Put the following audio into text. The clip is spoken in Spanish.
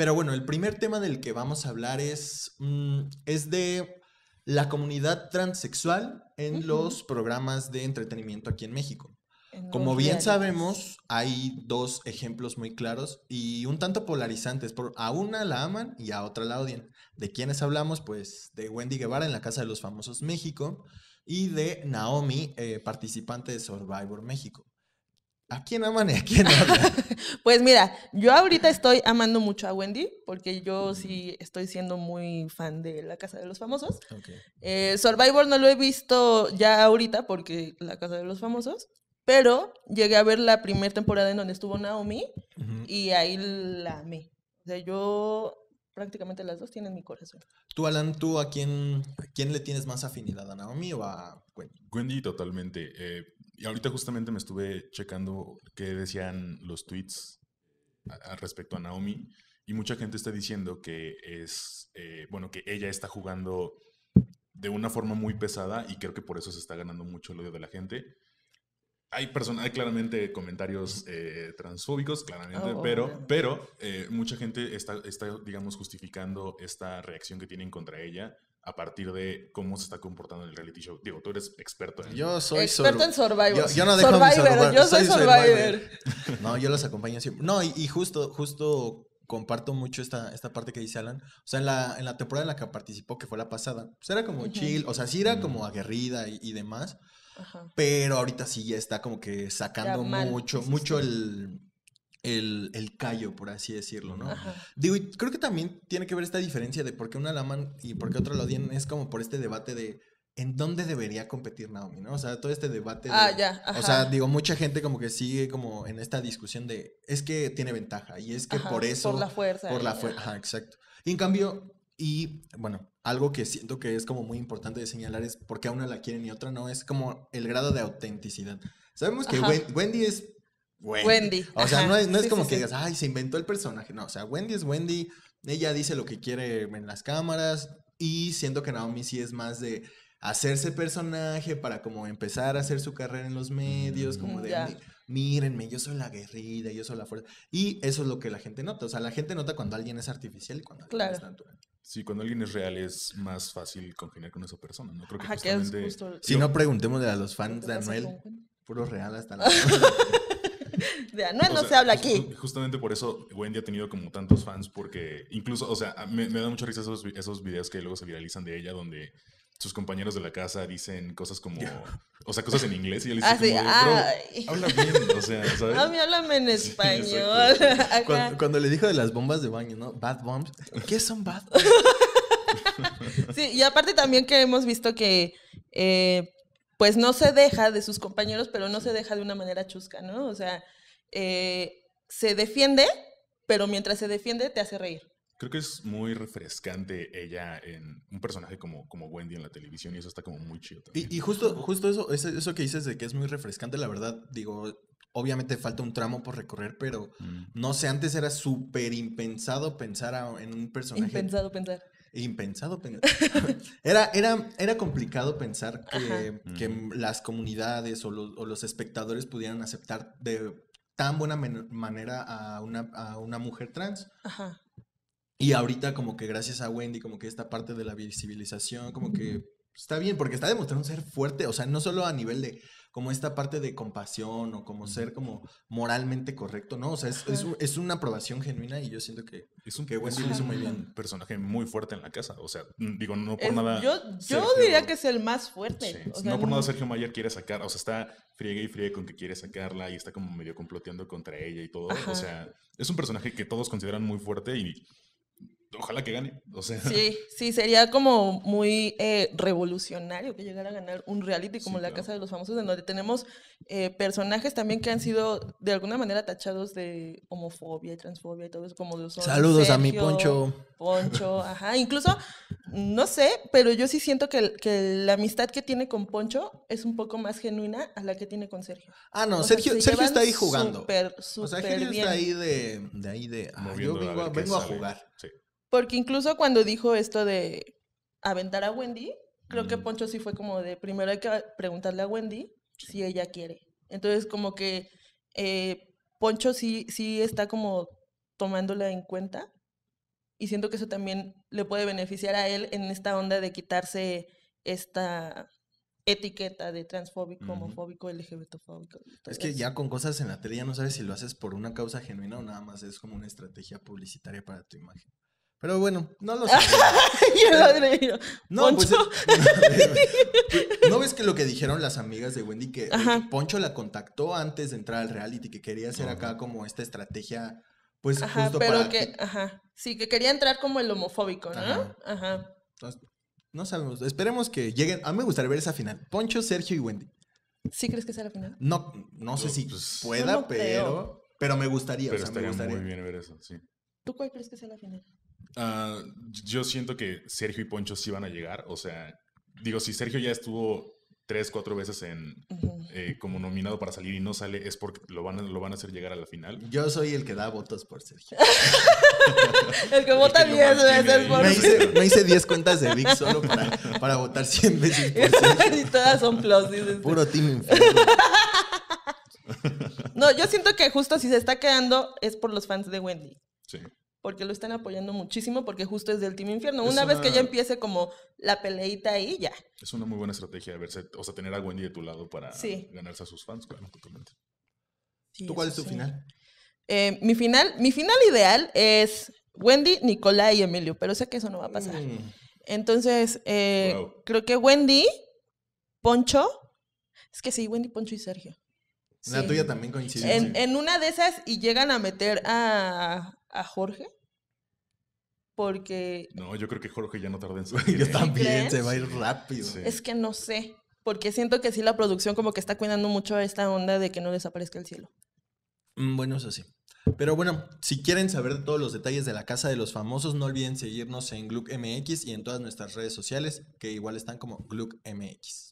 Pero bueno, el primer tema del que vamos a hablar es, mm, es de la comunidad transexual en los programas de entretenimiento aquí en México. Como bien sabemos, hay dos ejemplos muy claros y un tanto polarizantes. Por, a una la aman y a otra la odian. ¿De quiénes hablamos? Pues de Wendy Guevara en la Casa de los Famosos México y de Naomi, eh, participante de Survivor México. ¿A quién aman a quién pues mira, yo ahorita estoy amando mucho a Wendy, porque yo sí estoy siendo muy fan de La Casa de los Famosos. Eh, Survivor no lo he visto ya ahorita, porque La Casa de los Famosos, pero llegué a ver la primera temporada en donde estuvo Naomi y ahí la amé. O sea, yo prácticamente las dos tienen mi corazón. Tú, Alan, ¿tú a quién, quién le tienes más afinidad? ¿A Naomi o a Wendy? Wendy totalmente. Eh, y ahorita justamente me estuve checando qué decían los tweets respecto a Naomi y mucha gente está diciendo que es, eh, bueno, que ella está jugando de una forma muy pesada y creo que por eso se está ganando mucho el odio de la gente. Hay, personas, claramente comentarios eh, transfóbicos, claramente, oh, pero, pero eh, mucha gente está, está, digamos, justificando esta reacción que tienen contra ella a partir de cómo se está comportando el reality show. Digo, tú eres experto en Yo soy experto en Survivor. Yo, no dejo de survivor. yo soy, survivor. No, yo los acompaño siempre. No, y, justo, justo comparto mucho esta, esta parte que dice Alan. O sea, en la, temporada en la que participó, que fue la pasada, pues era como chill, o sea, sí era como aguerrida y, demás. Ajá. Pero ahorita sí ya está como que sacando mucho, mucho el el, callo, por así decirlo, ¿no? Digo, creo que también tiene que ver esta diferencia de por qué una la aman y por qué otra la odian. Es como por este debate de en dónde debería competir Naomi, ¿no? O sea, todo este debate. Ah, de, ya. Ajá. O sea, digo, mucha gente como que sigue como en esta discusión de es que tiene ventaja y es que por eso. Por la fuerza. Por la fuerza. Ajá, exacto. Y en cambio, y bueno, algo que siento que es como muy importante de señalar es por qué a una la quieren y otra no, es como el grado de autenticidad. Sabemos que Wendy es Wendy. O sea, no es, como que digas, ay, se inventó el personaje. No, o sea, Wendy es Wendy. Ella dice lo que quiere en las cámaras. Y siento que Naomi sí es más de hacerse personaje para como empezar a hacer su carrera en los medios, como mm, de, mírenme, yo soy la guerrida, yo soy la fuerza. Y eso es lo que la gente nota. O sea, la gente nota cuando alguien es artificial y cuando alguien es natural. Sí, cuando alguien es real es más fácil congeniar con esa persona, ¿no? Creo que justamente... Si no, preguntemos a los fans de Anuel, puro real hasta la... no, se habla aquí. Justamente por eso Wendy ha tenido como tantos fans, porque incluso, o sea, me, da mucha risa esos, esos videos que luego se viralizan de ella, donde sus compañeros de la casa dicen cosas como, o sea, cosas en inglés y ella dice ah, como, habla bien, o sea, ¿sabes? A mí háblame en español. cuando, le dijo de las bombas de baño, ¿no? Bad bombs. ¿Qué son bad bombs? sí, y aparte también que hemos visto que, eh, pues no se deja de sus compañeros, pero no se deja de una manera chusca, ¿no? O sea, eh, se defiende, pero mientras se defiende te hace reír. Creo que es muy refrescante ella en un personaje como, como Wendy en la televisión y eso está como muy chido. Y, justo, justo eso, eso que dices de que es muy refrescante, la verdad, digo, obviamente falta un tramo por recorrer, pero mm. no sé, antes era súper impensado pensar en un personaje. Impensado pensar. Impensado pensar. era, era, era complicado pensar que, las comunidades o los, o los espectadores pudieran aceptar de tan buena manera a una, mujer trans. Ajá. Y ahorita como que gracias a Wendy, como que esta parte de la visibilización, como que está bien, porque está demostrando ser fuerte, o sea, no solo a nivel de, como esta parte de compasión o como ser como moralmente correcto, ¿no? O sea, es, una aprobación genuina y yo siento que, es un, que muy bien. personaje muy fuerte en la casa, o sea, digo, no por nada... Yo, diría que es el más fuerte. no por nada Sergio Mayer quiere sacar, o sea, está friegue y friegue con que quiere sacarla y está como medio comploteando contra ella y todo. O sea, es un personaje que todos consideran muy fuerte y ojalá que gane. Sí, sí, sería como muy eh, revolucionario que llegara a ganar un reality como La Casa de los Famosos, en donde tenemos eh, personajes también que han sido de alguna manera tachados de homofobia y transfobia y todo eso, como los Saludos a mi Poncho. Poncho, ajá. Incluso, no sé, pero yo sí siento que, la amistad que tiene con Poncho es un poco más genuina a la que tiene con Sergio. Ah, no, Sergio, Sergio está ahí jugando. o sea, Sergio está ahí de, ahí de, ah, vengo a, jugar. Porque incluso cuando dijo esto de aventar a Wendy, creo que Poncho sí fue como de primero hay que preguntarle a Wendy si ella quiere. Entonces, como que eh, Poncho sí, sí está como tomándola en cuenta. Y siento que eso también le puede beneficiar a él en esta onda de quitarse esta etiqueta de transfóbico, homofóbico, LGBTfóbico. Es que ya con cosas en la tele ya no sabes si lo haces por una causa genuina o nada más es como una estrategia publicitaria para tu imagen. Pero bueno, no lo sé. no, pues, ¿No ves que lo que dijeron las amigas de Wendy? Que, eh, Poncho la contactó antes de entrar al reality, que quería hacer acá como esta estrategia, pues justo pero para... que, ajá, sí, que quería entrar como el homofóbico, ¿no? Ajá. no sabemos, esperemos que lleguen. A mí me gustaría ver esa final. Poncho, Sergio y Wendy. ¿Sí crees que sea la final? No, no sé si pues, pueda, pero, pero me gustaría. o sea, me gustaría. muy bien ver eso, sí. ¿Tú cuál crees que sea la final? Ah, yo siento que Sergio y Poncho sí van a llegar. O sea, digo, si Sergio ya estuvo tres, cuatro veces en eh, como nominado para salir y no sale, es porque lo van, a, lo van a hacer llegar a la final. Yo soy el que da votos por Sergio. el que vota 10 veces por me hice, me hice 10 cuentas de Vic solo para, para votar 100 veces y todas son plus, Puro team inferno. No, yo siento que justo si se está quedando es por los fans de Wendy. Sí porque lo están apoyando muchísimo, porque justo es del Team Infierno. una, vez que ya empiece como la peleita ahí, ya. Es una muy buena estrategia de verse, o sea, tener a Wendy de tu lado para ganarse a sus fans, claro, totalmente. ¿Tú cuál es tu final? Eh, mi final? Mi final ideal es Wendy, Nicolás y Emilio, pero sé que eso no va a pasar. Mm. Entonces, eh, creo que Wendy, Poncho, es que sí, Wendy, Poncho y Sergio. La tuya también coincide. en, una de esas y llegan a meter a, a Jorge. Porque. No, yo creo que Jorge ya no tarda en subir. Yo también, se va a ir rápido. Es que no sé. Porque siento que sí la producción como que está cuidando mucho esta onda de que no desaparezca el cielo. Mm, bueno, eso sí. Pero bueno, si quieren saber todos los detalles de la Casa de los Famosos, no olviden seguirnos en MX y en todas nuestras redes sociales, que igual están como MX.